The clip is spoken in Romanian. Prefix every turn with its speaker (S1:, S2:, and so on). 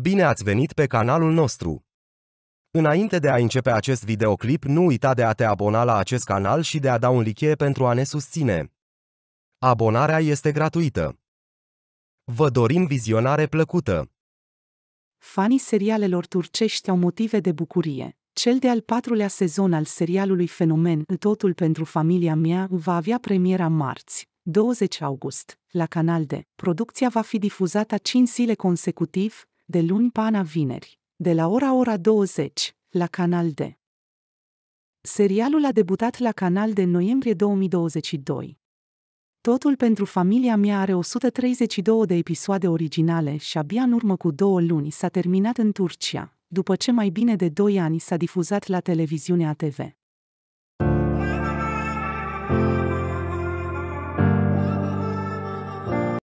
S1: Bine ați venit pe canalul nostru! Înainte de a începe acest videoclip, nu uita de a te abona la acest canal și de a da un like pentru a ne susține. Abonarea este gratuită. Vă dorim vizionare plăcută!
S2: Fanii serialelor turcești au motive de bucurie. Cel de-al patrulea sezon al serialului Fenomen, Totul pentru familia mea, va avea premiera marți, 20 august, la Canal de Producția va fi difuzată 5 zile consecutiv, de luni pana vineri, de la ora ora 20, la Canal D. Serialul a debutat la Canal de noiembrie 2022. Totul pentru familia mea are 132 de episoade originale și abia în urmă cu două luni s-a terminat în Turcia, după ce mai bine de doi ani s-a difuzat la televiziunea TV.